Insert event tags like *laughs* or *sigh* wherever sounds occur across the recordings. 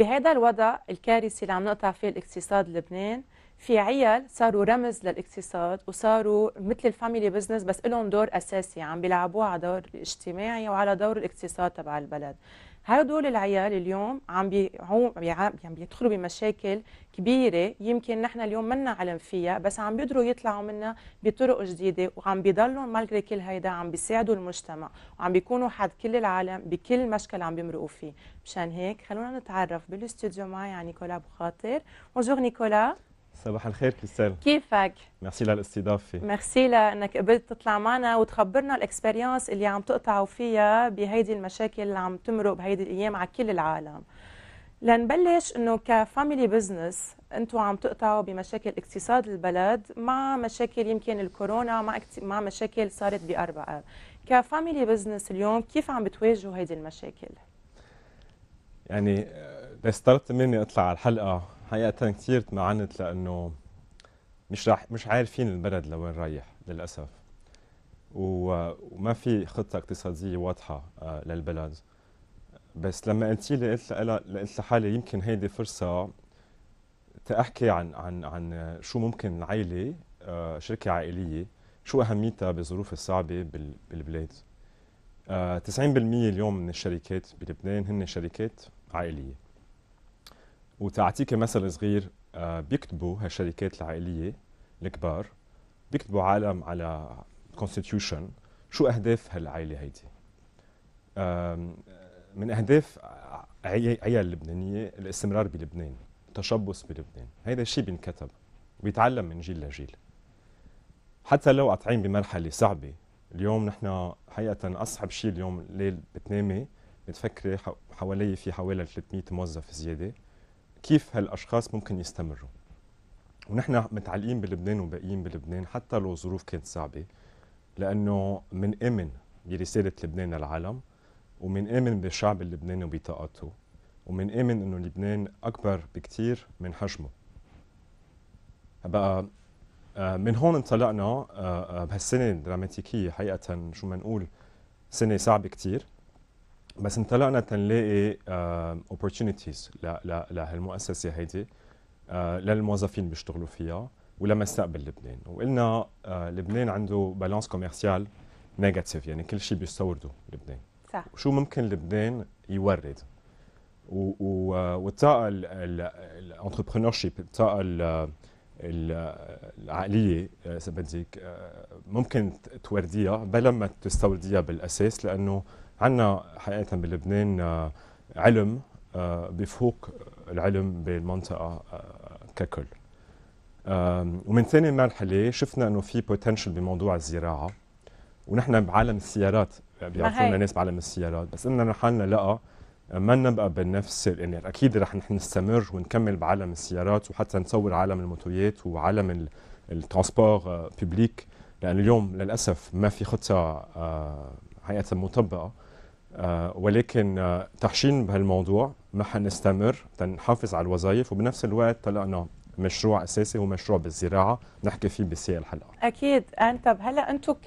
بهذا الوضع الكارثي اللي عم نقطع فيه الاقتصاد لبنان في عيال صاروا رمز للاقتصاد وصاروا مثل الفاميلي بزنس بس لهم دور اساسي عم بيلعبوه على دور الاجتماعي وعلى دور الاقتصاد تبع البلد هدول العيال اليوم عم بيعوم عم بيدخلوا بمشاكل كبيره يمكن نحن اليوم منا علم فيها بس عم بيقدروا يطلعوا منها بطرق جديده وعم بيضلوا مالغري كل هيدا عم بيساعدوا المجتمع وعم بيكونوا حد كل العالم بكل مشكل عم بيمرقوا فيه مشان هيك خلونا نتعرف بالاستوديو معي على نيكولا بخاطر بونجور نيكولا صباح الخير كريستال كيفك؟ ميرسي للاستضافه ميرسي لانك قبلت تطلع معنا وتخبرنا الاكسبيرينس اللي عم تقطعوا فيها بهيدي المشاكل اللي عم تمرق بهيدي الايام على كل العالم لنبلش انه كفاميلي بزنس انتم عم تقطعوا بمشاكل اقتصاد البلد مع مشاكل يمكن الكورونا مع مع مشاكل صارت باربعه كفاميلي بزنس اليوم كيف عم بتواجهوا هيدي المشاكل؟ يعني طلبت آه، مني اطلع على الحلقه حقيقة كثير تمعنت لأنه مش راح مش عارفين البلد لوين رايح للأسف وما في خطة اقتصادية واضحة آه، للبلد بس لما قلت لي قلت قلت لحالي يمكن هيدي فرصة تأحكي عن عن عن شو ممكن العائلة آه، شركة عائلية شو أهميتها بالظروف الصعبة بالبلاد 90% آه، اليوم من الشركات بلبنان هن شركات عائليه وتعطيك مثل صغير آه، بيكتبوا هالشركات العائليه الكبار بيكتبوا عالم على كونستيتيوشن شو اهداف هالعائله هيدي من اهداف عيال اللبنانيه الاستمرار بلبنان التشبث بلبنان هيدا الشيء بينكتب بيتعلم من جيل لجيل حتى لو قاطعين بمرحله صعبه اليوم نحن حقيقه اصعب شيء اليوم الليل بتنامي بتفكري حوالي في حوالي 300 موظف زياده كيف هالاشخاص ممكن يستمروا ونحن متعلقين بلبنان وباقيين بلبنان حتى لو ظروف كانت صعبه لانه من امن برساله لبنان للعالم ومن امن بالشعب اللبناني وبطاقته ومن امن انه لبنان اكبر بكثير من حجمه بقى آه، من هون انطلقنا آه، آه، بهالسنه الدراماتيكيه حقيقه شو ما نقول سنه صعبه كثير بس انطلقنا تنلاقي اوبورتونيتيز آه، لهالمؤسسه هيدي آه، للموظفين بيشتغلوا فيها ولمستقبل لبنان وقلنا آه، لبنان عنده بالانس كوميرسيال نيجاتيف يعني كل شيء بيستورده لبنان صح وشو ممكن لبنان يورد والطاقه الانتربرونور شيب الطاقه العقليه اذا بدك ممكن تورديها بلا ما تستورديها بالاساس لانه عندنا حقيقه بلبنان آه، علم آه، بفوق العلم بالمنطقه آه، ككل ومن ثاني مرحله شفنا انه في بوتنشل بموضوع الزراعه ونحن بعالم السيارات بيعرفونا ناس بعالم السيارات بس قلنا لحالنا لا ما نبقى بنفس يعني اكيد رح نستمر ونكمل بعالم السيارات وحتى نصور عالم الموتويات وعالم الترانسبور بيبليك لان اليوم للاسف ما في خطه حقيقه مطبقه آه، ولكن آه، تحشين بهالموضوع ما حنستمر تنحافظ على الوظائف وبنفس الوقت طلعنا مشروع اساسي هو مشروع بالزراعه نحكي فيه بسياق الحلقه اكيد انت هلا انتم ك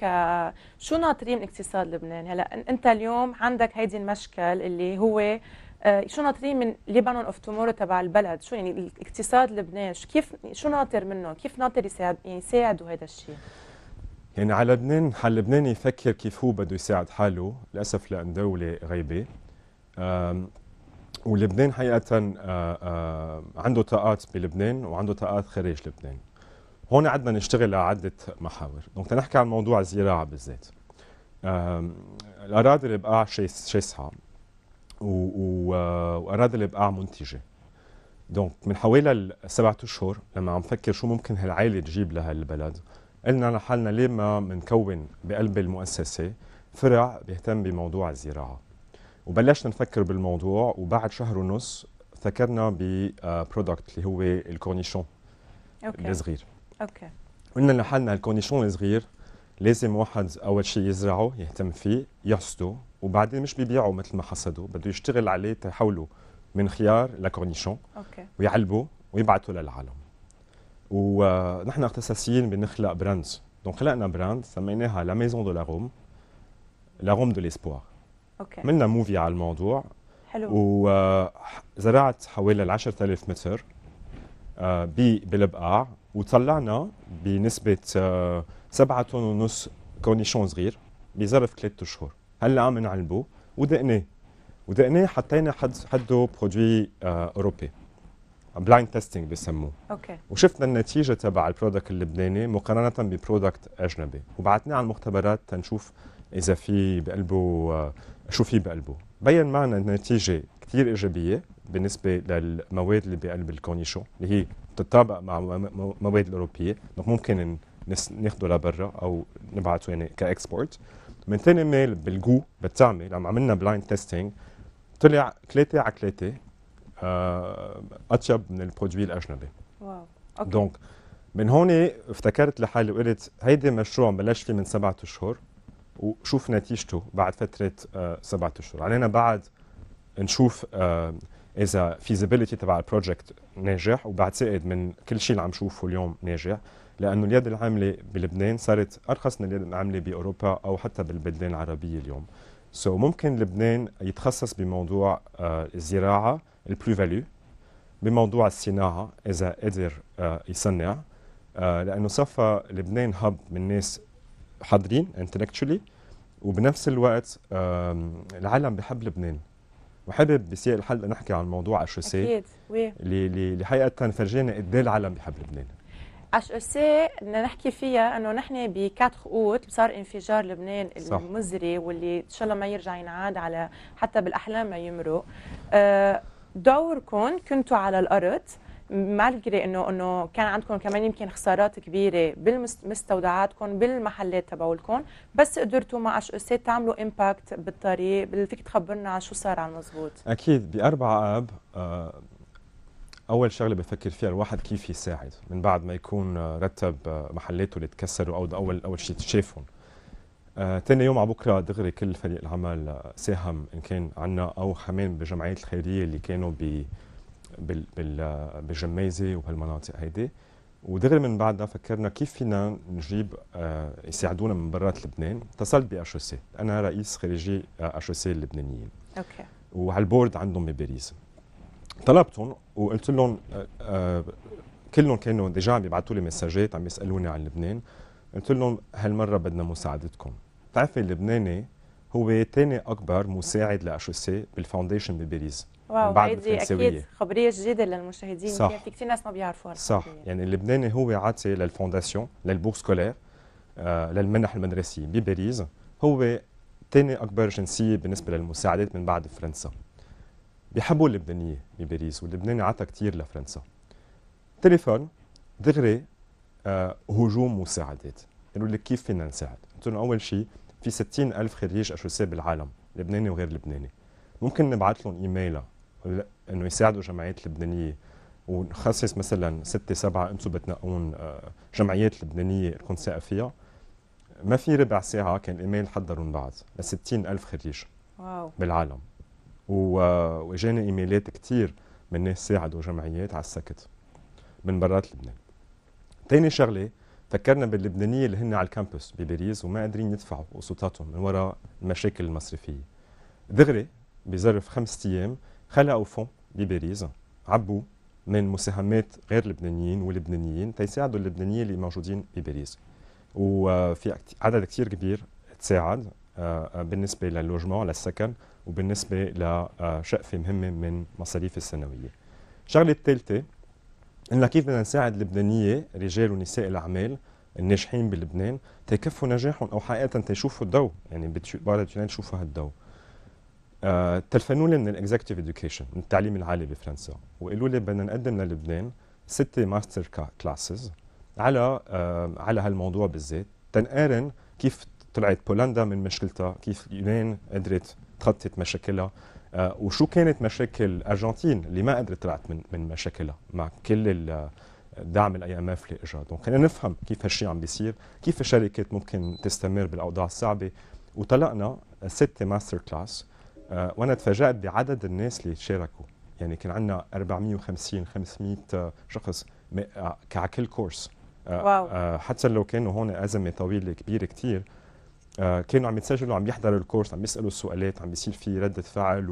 شو ناطرين من اقتصاد لبنان هلا انت اليوم عندك هيدي المشكل اللي هو آه، شو ناطرين من ليبانون اوف تومورو تبع البلد شو يعني الاقتصاد لبنان كيف شو ناطر منه كيف ناطر يساعد يعني يساعدوا هذا الشيء يعني على لبنان على اللبناني يفكر كيف هو بده يساعد حاله للاسف لان دوله غيبه ولبنان حقيقه آه، آه، عنده طاقات بلبنان وعنده طاقات خارج لبنان هون عدنا نشتغل على عده محاور دونك نحكي عن موضوع الزراعه بالذات الاراضي البقاع شاسعه آه، واراضي البقاع منتجه دونك من حوالي سبعة اشهر لما عم فكر شو ممكن هالعائله تجيب لهالبلد قلنا لحالنا ليه ما بنكون بقلب المؤسسه فرع بيهتم بموضوع الزراعه وبلشنا نفكر بالموضوع وبعد شهر ونص فكرنا ببرودكت آه، اللي هو الكورنيشون أوكي. الصغير اوكي قلنا لحالنا الكورنيشون الصغير لازم واحد اول شيء يزرعه يهتم فيه يحصده وبعدين مش بيبيعه مثل ما حصده بده يشتغل عليه تحوله من خيار لكورنيشون اوكي ويعلبه ويبعته للعالم ونحن اختصاصيين بنخلق براندز دونك خلقنا براند سميناها لا ميزون دو لا روم لا روم دو ليسبوار اوكي عملنا موفي على الموضوع حلو وزرعت آه، حوالي ال 10000 متر آه، بالبقاع وطلعنا بنسبة آه، سبعة تون ونص كورنيشون صغير بظرف ثلاث أشهر هلا عم نعلبه ودقناه ودقناه حطينا حد حده برودوي أوروبي بلايند تيستينج بسموه اوكي وشفنا النتيجه تبع البرودكت اللبناني مقارنه ببرودكت اجنبي وبعتناه على المختبرات تنشوف اذا في بقلبه آه، شو في بقلبه بين معنا النتيجه كثير ايجابيه بالنسبه للمواد اللي بقلب الكونيشو اللي هي بتتطابق مع المواد الاوروبيه دونك ممكن ناخذه لبرا او نبعثه يعني كاكسبورت من ثاني ميل بالجو بالطعمه لما عملنا بلايند تيستينج طلع ثلاثه على ثلاثه آه، اطيب من البرودوي الاجنبي واو اوكي دونك من هون افتكرت لحالي وقلت هيدي مشروع بلش فيه من سبعة اشهر وشوف نتيجته بعد فتره آه، سبعة اشهر علينا بعد نشوف آه، اذا فيزيبيليتي تبع البروجكت ناجح وبعتقد من كل شيء اللي عم شوفه اليوم ناجح لانه اليد العامله بلبنان صارت ارخص من اليد العامله باوروبا او حتى بالبلدان العربيه اليوم سو so, ممكن لبنان يتخصص بموضوع آه، الزراعه البلو فاليو بموضوع الصناعه اذا قدر آه، يصنع آه، لانه صفى لبنان هب من ناس حاضرين انتلكتشولي وبنفس الوقت العالم بحب لبنان وحابب بسياق الحلقه نحكي عن موضوع سي اكيد وي اللي حقيقه فرجينا قد إيه العالم بحب لبنان اش او سي بدنا نحكي فيها انه نحن ب 4 اوت صار انفجار لبنان صح. المزري واللي ان شاء الله ما يرجع ينعاد على حتى بالاحلام ما يمرق آه، دوركم كنتوا على الارض مالجري انه انه كان عندكم كمان يمكن خسارات كبيره بالمستودعاتكم بالمحلات تبعولكم بس قدرتوا مع اش اس e تعملوا امباكت بالطريق فيك تخبرنا شو صار على المزبوط اكيد باربع اب آه، اول شغله بفكر فيها الواحد كيف يساعد من بعد ما يكون آه، رتب آه، محلاته اللي تكسروا او اول اول شيء ثاني آه تاني يوم على بكره دغري كل فريق العمل آه، ساهم ان كان عنا او حمام بالجمعيات الخيريه اللي كانوا ب بال بالجميزه وبهالمناطق هيدي ودغري من بعدها فكرنا كيف فينا نجيب آه يساعدونا من برات لبنان اتصلت باشوسي انا رئيس خارجي اشوسي اللبنانيين اوكي وعلى البورد عندهم بباريس طلبتهم وقلت لهم آه، آه، كلهم كانوا ديجا عم يبعثوا لي مساجات عم يسالوني عن لبنان قلت لهم هالمره بدنا مساعدتكم بتعرفي اللبناني هو ثاني اكبر مساعد لاشوسي بالفاونديشن بباريس واو بعد هيدي اكيد خبريه جديده للمشاهدين صح يعني في كثير ناس ما بيعرفوها صح يعني اللبناني هو عاطي للفونداسيون للبوك سكولير آه، للمنح المدرسيه بباريس هو ثاني اكبر جنسيه بالنسبه للمساعدات من بعد فرنسا بيحبوا اللبنانيه بباريس واللبناني عطى كثير لفرنسا تليفون دغري آه هجوم مساعدات قالوا لك كيف فينا نساعد قلت لهم اول شيء في 60 الف خريج اشوسيه بالعالم لبناني وغير لبناني ممكن نبعث لهم ايميلا انه يساعدوا جمعيات لبنانيه ونخصص مثلا ستة سبعة انتم بتنقون آه، جمعيات لبنانية تكون ساقة فيها ما في ربع ساعة كان إيميل حضروا من بعد ل 60 ألف خريج واو. بالعالم واجاني ايميلات كثير من ناس ساعدوا جمعيات على السكت من برات لبنان ثاني شغله فكرنا باللبنانيه اللي هن على الكامبوس بباريس وما قادرين يدفعوا قسطاتهم من وراء المشاكل المصرفيه دغري بظرف خمسة ايام خلقوا فون بباريس عبوا من مساهمات غير لبنانيين ولبنانيين تيساعدوا اللبنانيين اللي موجودين بباريس وفي عدد كثير كبير تساعد آه، آه، بالنسبه للوجمون للسكن وبالنسبة لشقفة آه، مهمة من مصاريف السنوية الشغلة الثالثة إنه كيف بدنا نساعد اللبنانية رجال ونساء الأعمال الناجحين بلبنان تكفوا نجاحهم أو حقيقة تيشوفوا الضوء يعني بعد تونان تشوفوا هالضوء آه تلفنوا لي من الاكزكتيف اديوكيشن من التعليم العالي بفرنسا وقالوا لي بدنا نقدم للبنان ست ماستر كلاسز على آه على هالموضوع بالذات تنقارن كيف طلعت بولندا من مشكلتها كيف اليونان قدرت تخطت مشاكلها آه، وشو كانت مشاكل الارجنتين اللي ما قدرت طلعت من من مشاكلها مع كل الدعم الاي ام اف اللي اجى دونك خلينا نفهم كيف هالشيء عم بيصير كيف الشركات ممكن تستمر بالاوضاع الصعبه وطلقنا ستة ماستر كلاس آه، وانا تفاجات بعدد الناس اللي شاركوا يعني كان عندنا 450 500 آه، شخص كعكل كل كورس واو. حتى لو كانوا هون ازمه طويله كبيره كثير آه، كانوا عم يتسجلوا وعم يحضروا الكورس عم يسالوا السؤالات عم بيصير في رده فعل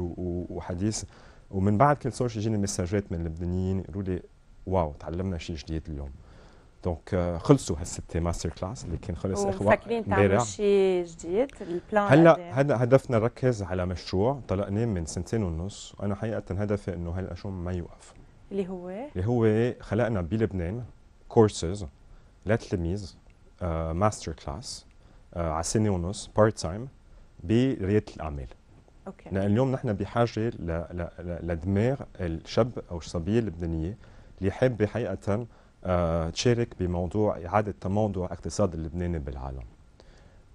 وحديث ومن بعد كل سورس يجيني مساجات من اللبنانيين يقولوا لي واو تعلمنا شيء جديد اليوم دونك آه، خلصوا هالستة ماستر كلاس اللي كان خلص اخوة فاكرين تعملوا شيء جديد البلان هلا هلا هدفنا نركز على مشروع طلقناه من سنتين ونص وانا حقيقه هدفي انه شو ما يوقف اللي هو اللي هو خلقنا بلبنان كورسز لتلاميذ ماستر آه، كلاس آه، على سنه ونص بارت تايم برياده الاعمال اوكي لان اليوم نحن بحاجه لدماغ الشاب او الصبيه اللبنانيه اللي حابه حقيقه آه، تشارك بموضوع اعاده تموضع اقتصاد اللبناني بالعالم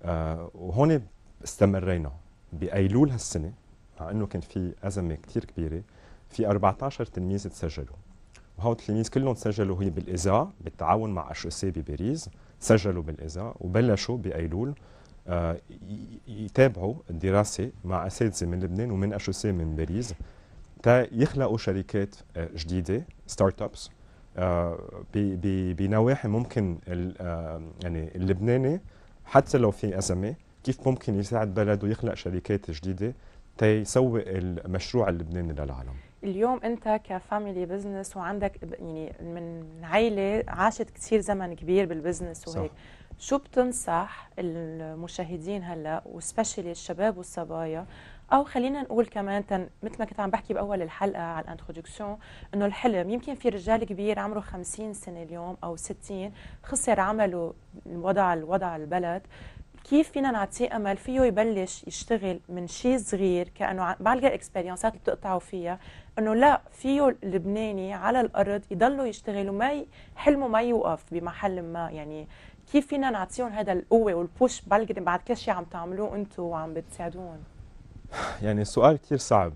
آه، وهون استمرينا بايلول هالسنه مع انه كان في ازمه كثير كبيره في 14 تلميذ تسجلوا وهو التلاميذ كلهم تسجلوا هي بالاذاعه بالتعاون مع اش إيه بباريس سجلوا بالإزاء وبلشوا بأيلول آه، يتابعوا الدراسة مع أساتذة من لبنان ومن أشوسي من باريس تا يخلقوا شركات آه، جديدة ستارت ابس آه، بنواحي ممكن يعني اللبناني حتى لو في أزمة كيف ممكن يساعد بلده يخلق شركات جديدة تيسوق المشروع اللبناني للعالم اليوم انت كفاميلي بزنس وعندك يعني من عائله عاشت كثير زمن كبير بالبزنس وهيك صح. شو بتنصح المشاهدين هلا وسبيشلي الشباب والصبايا او خلينا نقول كمان تن مثل ما كنت عم بحكي باول الحلقه على الانتروداكسيون انه الحلم يمكن في رجال كبير عمره 50 سنه اليوم او 60 خسر عمله وضع الوضع البلد كيف فينا نعطيه امل فيه يبلش يشتغل من شيء صغير كانه بعلق الاكسبيرينسات اللي بتقطعوا فيها انه لا فيه اللبناني على الارض يضلوا يشتغلوا ما حلمه ما يوقف بمحل ما يعني كيف فينا نعطيهم هذا القوه والبوش بلغ بعد كل شيء عم تعملوه انتم وعم بتساعدوهم يعني سؤال كثير صعب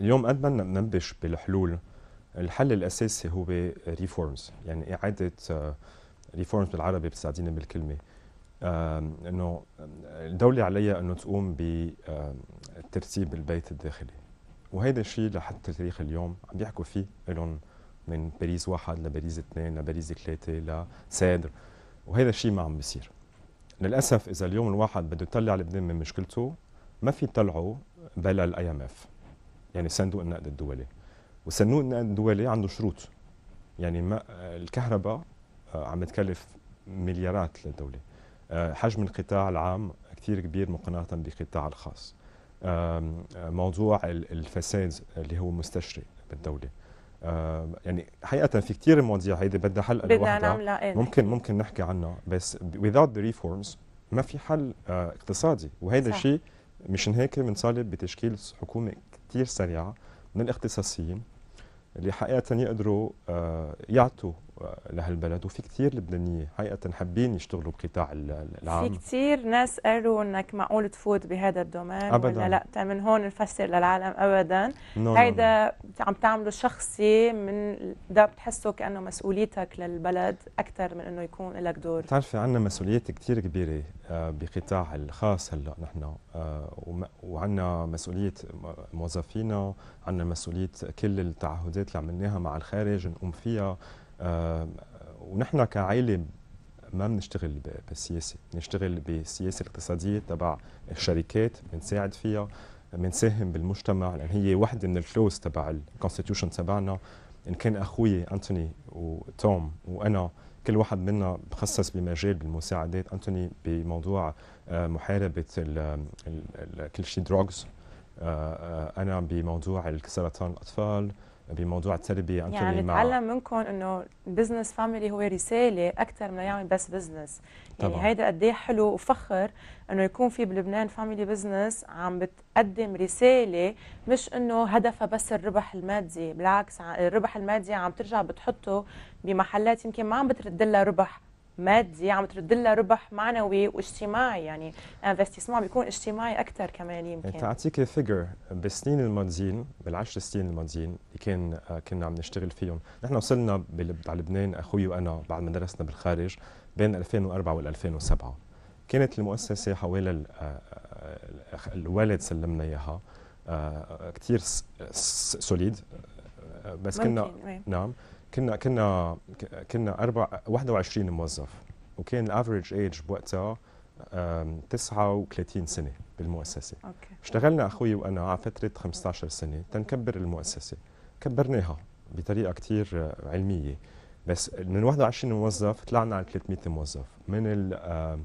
اليوم قد ما ننبش بالحلول الحل الاساسي هو ريفورمز يعني اعاده ريفورمز آه، بالعربي بتساعديني بالكلمه انه الدوله عليها انه تقوم بترتيب البيت الداخلي وهذا الشيء لحتى تاريخ اليوم عم بيحكوا فيه لهم من باريس واحد لباريس اثنين لباريس ثلاثه لسادر وهذا الشيء ما عم بيصير للاسف اذا اليوم الواحد بده يطلع لبنان من مشكلته ما في طلعه بلا الاي ام اف يعني صندوق النقد الدولي وصندوق النقد الدولي عنده شروط يعني ما الكهرباء آه، عم تكلف مليارات للدوله آه، حجم القطاع العام كثير كبير مقارنه بالقطاع الخاص آه، موضوع الفساد اللي هو مستشري بالدوله يعني حقيقه في كثير مواضيع هيدي بدها حلقه بدنا نعملها إيه. ممكن ممكن نحكي عنها بس without the reforms ما في حل آه، اقتصادي وهذا الشيء مشان هيك بنطالب بتشكيل حكومه كثير سريعه من الاختصاصيين اللي حقيقه يقدروا يعطوا لهالبلد وفي كثير لبنانيه حقيقه حابين يشتغلوا بقطاع العام في كثير ناس قالوا انك معقول تفوت بهذا الدومين ابدا ولا لا من هون نفسر للعالم ابدا نو هيدا نو. عم تعمله شخصي من ده بتحسه كانه مسؤوليتك للبلد اكثر من انه يكون لك دور بتعرفي عندنا مسؤوليات كثير كبيره آه، بقطاع الخاص هلا نحن آه، وعندنا مسؤوليه موظفينا عندنا مسؤوليه كل التعهدات اللي عملناها مع الخارج نقوم فيها آه، ونحن كعائله ما بنشتغل بالسياسه بنشتغل بالسياسه الاقتصاديه تبع الشركات بنساعد فيها بنساهم بالمجتمع لان هي وحده من الكلوز تبع الكونستيتيوشن تبعنا ان كان اخوي انتوني وتوم وانا كل واحد منا مخصص بمجال بالمساعدات انتوني بموضوع آه، محاربه الـ الـ الـ كل شيء دروغز آه، انا بموضوع سرطان الاطفال بموضوع التربيه يعني نتعلم منكم انه بزنس فاميلي هو رساله اكثر من يعمل بس بزنس يعني هيدا قد إيه حلو وفخر انه يكون في بلبنان فاميلي بزنس عم بتقدم رساله مش انه هدفها بس الربح المادي بالعكس الربح المادي عم ترجع بتحطه بمحلات يمكن ما عم بترد لها ربح مادي عم ترد لها ربح معنوي واجتماعي يعني انفستيسمون بيكون اجتماعي اكثر كمان يمكن إيه، تعطيك فيجر بالسنين الماضيين بالعشر سنين الماضيين اللي كان آه، كنا عم نشتغل فيهم نحن وصلنا على لبنان اخوي وانا بعد ما درسنا بالخارج بين 2004 وال 2007 كانت المؤسسه حوالي آه، آه، الوالد سلمنا اياها كثير سوليد بس كنا نعم كنا كنا كنا اربع 21 موظف وكان الافريج ايج بوقتها 39 سنه بالمؤسسه أوكي. اشتغلنا اخوي وانا على فتره 15 سنه تنكبر المؤسسه كبرناها بطريقه كثير آه، علميه بس من 21 موظف طلعنا على 300 موظف من ال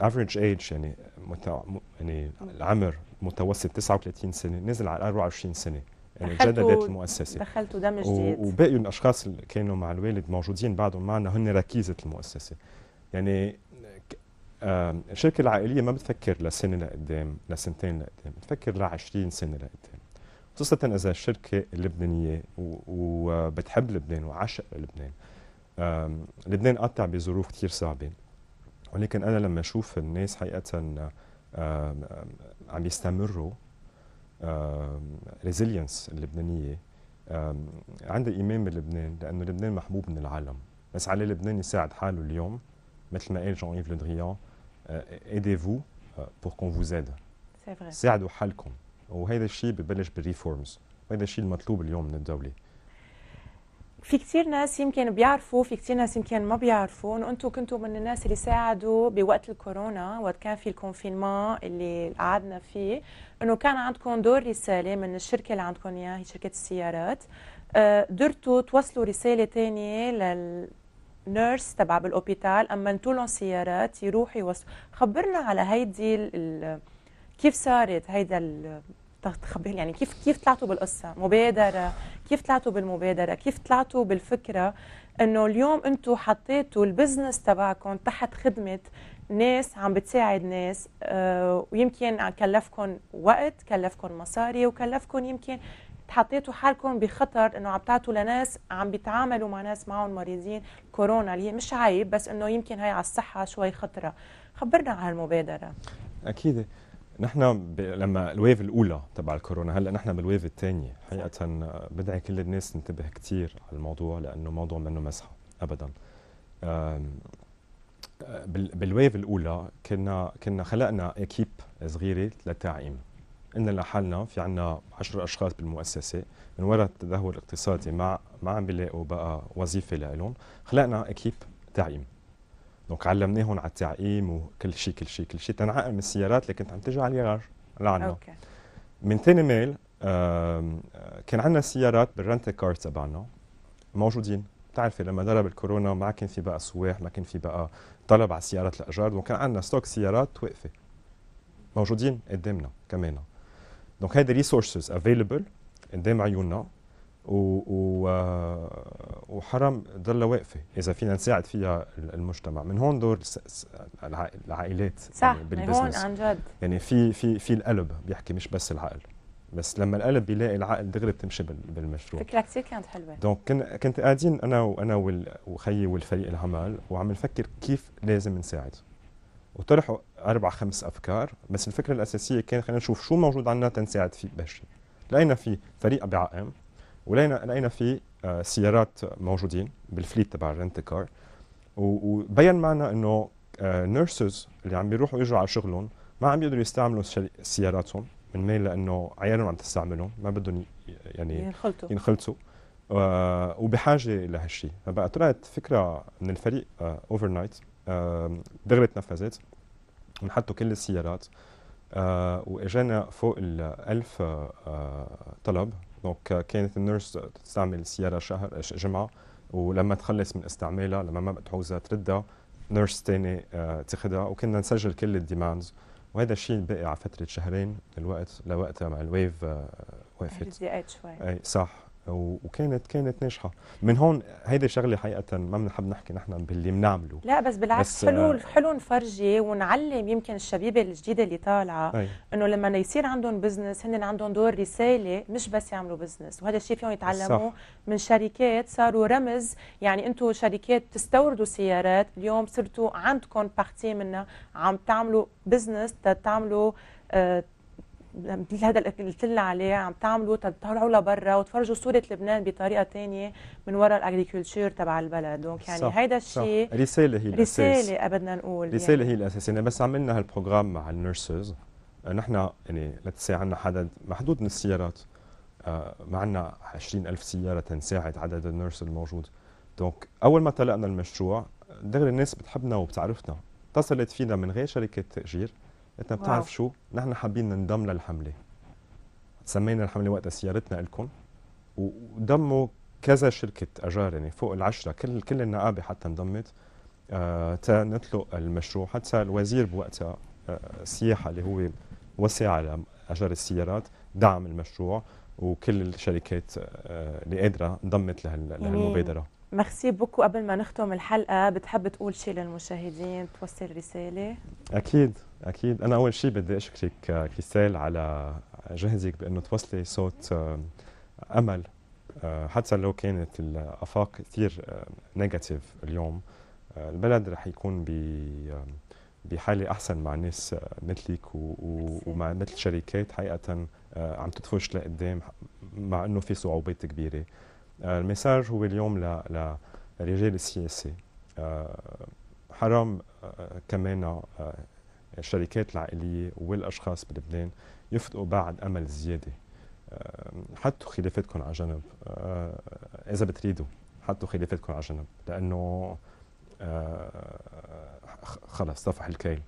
افريج ايج آه، يعني متع... يعني العمر متوسط 39 سنه نزل على 24 سنه يعني جذبت المؤسسه دم جديد وباقي الاشخاص اللي كانوا مع الوالد موجودين بعدهم معنا هن ركيزه المؤسسه يعني الشركه العائليه ما بتفكر لسنه لقدام لسنتين لقدام بتفكر ل 20 سنه لقدام خصوصا اذا الشركه اللبنانيه وبتحب لبنان وعشق لبنان لبنان قطع بظروف كثير صعبه ولكن انا لما اشوف الناس حقيقه عم يستمروا ريزيلينس اللبنانيه عندي ايمان بلبنان لانه لبنان محبوب من العالم بس على لبنان يساعد حاله اليوم مثل ما قال جون ايف لودريان ايديفو بور كون فوز ايد ساعدوا حالكم وهذا الشيء ببلش بالريفورمز وهذا الشيء المطلوب اليوم من الدوله في كثير ناس يمكن بيعرفوا في كثير ناس يمكن ما بيعرفوا انه انتم كنتوا من الناس اللي ساعدوا بوقت الكورونا وقت كان في الكونفينمان اللي قعدنا فيه انه كان عندكم دور رساله من الشركه اللي عندكم اياها هي شركه السيارات قدرتوا آه، توصلوا رساله ثانيه لل نيرس تبع بالاوبيتال امنتوا لهم سيارات يروحوا يوصلوا خبرنا على هيدي ال... كيف صارت هيدا ال... تخبرني يعني كيف كيف طلعتوا بالقصه مبادره كيف طلعتوا بالمبادره كيف طلعتوا بالفكره انه اليوم انتم حطيتوا البزنس تبعكم تحت خدمه ناس عم بتساعد ناس آه ويمكن كلفكم وقت كلفكم مصاري وكلفكم يمكن حطيتوا حالكم بخطر انه عم تعطوا لناس عم بيتعاملوا مع ناس معهم مريضين كورونا اللي مش عيب بس انه يمكن هي على الصحه شوي خطره خبرنا عن هالمبادره اكيد نحن ب... لما الويف الاولى تبع الكورونا هلا نحن بالويف الثانيه حقيقه بدعي كل الناس تنتبه كثير على الموضوع لانه موضوع منه مزحه ابدا بال... بالويف الاولى كنا كنا خلقنا اكيب صغيره للتعقيم قلنا لحالنا في عنا 10 اشخاص بالمؤسسه من وراء التدهور الاقتصادي ما مع... ما عم بيلاقوا بقى وظيفه لهم خلقنا اكيب تعقيم دونك علمناهم على التعقيم وكل شيء كل شيء كل شيء تنعقم السيارات اللي كانت عم تجي على الياراج لعنا اوكي من ثاني ميل كان عندنا سيارات بالرنت كار تبعنا موجودين بتعرفي لما ضرب الكورونا ما كان في بقى سواح ما كان في بقى طلب على سيارات الاجار دونك كان عندنا ستوك سيارات واقفه موجودين قدامنا كمان دونك هيدي ريسورسز افيلبل قدام عيوننا و و آه، وحرم ضل واقفه اذا فينا نساعد فيها المجتمع من هون دور العائلات يعني صح يعني بالبزنس عن جد يعني في في في القلب بيحكي مش بس العقل بس لما القلب بيلاقي العقل دغري بتمشي بالمشروع فكره كثير كانت حلوه دونك كنا كنت قاعدين انا وانا وخيي والفريق العمل وعم نفكر كيف لازم نساعد وطرحوا اربع خمس افكار بس الفكره الاساسيه كان خلينا نشوف شو موجود عندنا تنساعد فيه بهالشيء لقينا في فريق بعائم ولقينا لقينا في آه، سيارات موجودين بالفليت تبع الرنت كار وبين معنا انه نيرسز آه، اللي عم بيروحوا يجوا على شغلهم ما عم يقدروا يستعملوا سياراتهم من ميل لانه عيالهم عم تستعملهم ما بدهم يعني ينخلطوا ينخلطوا آه، وبحاجه لهالشيء فبقى طلعت فكره من الفريق اوفر نايت دغري تنفذت ونحطوا كل السيارات واجانا فوق ال 1000 طلب دونك euh, كانت النيرس تستعمل السياره شهر آه، جمعه ولما تخلص من استعمالها لما ما بتحوزها تردها نيرس تاني آه، تاخذها وكنا نسجل كل الديماندز وهذا الشيء باقي على فتره شهرين من الوقت لوقتها مع الويف آه، وقفت شوي اي صح وكانت كانت ناجحه من هون هيدي شغله حقيقه ما بنحب نحكي نحن باللي بنعمله لا بس بالعكس حلو حلو نفرجي آه. ونعلم يمكن الشبيبه الجديده اللي طالعه انه لما يصير عندهم بزنس هن عندهم دور رساله مش بس يعملوا بزنس وهذا الشيء فيهم يتعلموه من شركات صاروا رمز يعني انتم شركات تستوردوا سيارات اليوم صرتوا عندكم بارتي منها عم تعملوا بزنس تعملوا آه، مثل هذا اللي قلت لنا عليه عم تعملوا تطلعوا لبرا وتفرجوا صوره لبنان بطريقه ثانيه من وراء الاجريكولتشر تبع البلد دونك يعني صح هيدا الشيء رساله هي الاساس رساله بدنا نقول رساله يعني. هي الاساس يعني بس عملنا هالبروجرام مع النيرسز آه، نحن يعني لتساعدنا عندنا عدد محدود من السيارات آه، عندنا 20000 سياره تنساعد عدد النيرس الموجود دونك اول ما طلقنا المشروع دغري الناس بتحبنا وبتعرفنا اتصلت فينا من غير شركه تاجير انت بتعرف واو. شو نحن حابين ننضم للحمله سمينا الحمله وقتها سيارتنا لكم وضموا كذا شركه اجار يعني فوق العشره كل كل النقابه حتى انضمت آه نطلق المشروع حتى الوزير بوقتها آه السياحه اللي هو وسع على اجار السيارات دعم المشروع وكل الشركات آه اللي قادره انضمت لهالمبادره ميرسي بوكو قبل ما نختم الحلقه بتحب تقول شيء للمشاهدين توصل رساله اكيد اكيد انا اول شيء بدي اشكرك كريستال على جهزك بانه توصلي صوت امل حتى لو كانت الافاق كثير نيجاتيف اليوم البلد رح يكون بحاله احسن مع ناس مثلك ومع مثل شركات حقيقه عم تدفش لقدام مع انه في صعوبات كبيره المساج هو اليوم للرجال السياسي حرام كمان الشركات العائلية والأشخاص بلبنان يفقدوا بعد أمل زيادة حطوا خلافاتكم على جنب إذا بتريدوا حطوا خلافاتكم على جنب لأنه خلص طفح الكيل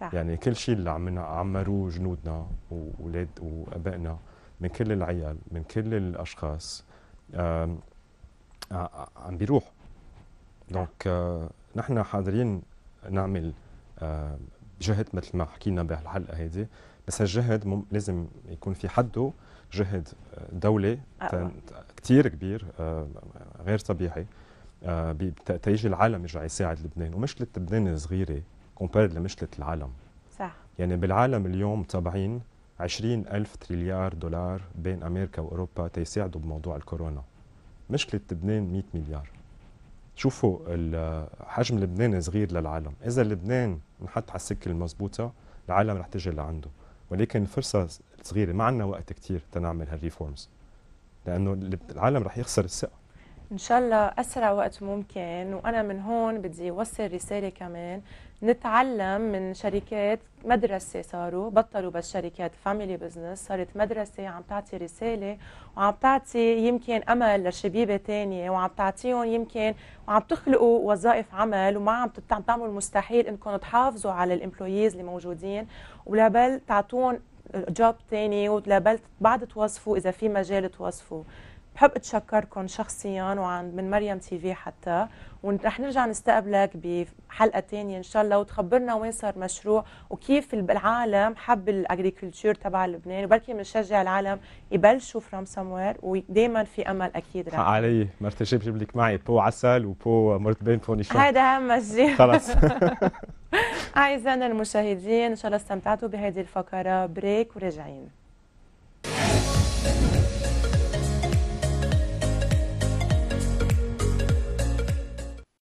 صح. يعني كل شيء اللي عم عمروه جنودنا واولاد وابائنا من كل العيال من كل الاشخاص آه، آه، آه، عم بيروح دونك نحن حاضرين نعمل جهد مثل ما حكينا بهالحلقه هذه بس هالجهد لازم يكون في حده جهد دولي كثير كبير غير طبيعي تيجي العالم يرجع يساعد لبنان ومشكله لبنان صغيره كومبيرد لمشكله العالم صح يعني بالعالم اليوم طابعين 20 ألف تريليار دولار بين أمريكا وأوروبا تيساعدوا بموضوع الكورونا مشكلة لبنان 100 مليار شوفوا حجم لبنان صغير للعالم إذا لبنان نحط على السكة المضبوطة العالم رح تجي لعنده ولكن الفرصة صغيرة ما عندنا وقت كتير تنعمل هالريفورمز لأنه العالم رح يخسر الثقة ان شاء الله اسرع وقت ممكن وانا من هون بدي اوصل رساله كمان نتعلم من شركات مدرسه صاروا بطلوا بس شركات فاميلي بزنس صارت مدرسه عم تعطي رساله وعم تعطي يمكن امل لشبيبه تانية وعم تعطيهم يمكن وعم تخلقوا وظائف عمل وما عم تعملوا المستحيل انكم تحافظوا على الامبلويز اللي موجودين ولا بل تعطون جوب تاني ولا بل بعد توظفوا اذا في مجال توظفوا بحب اتشكركم شخصيا وعن من مريم تي في حتى ورح نرجع نستقبلك بحلقه ثانيه ان شاء الله وتخبرنا وين صار مشروع وكيف العالم حب الاجريكلتشر تبع لبنان وبركي بنشجع العالم يبلشوا فروم سموير ودائما في امل اكيد رح علي مرتجب جيب لك معي بو عسل وبو مرتبين فونيشون هذا اهم شيء خلص *laughs* اعزائنا المشاهدين ان شاء الله استمتعتوا بهذه الفقره بريك وراجعين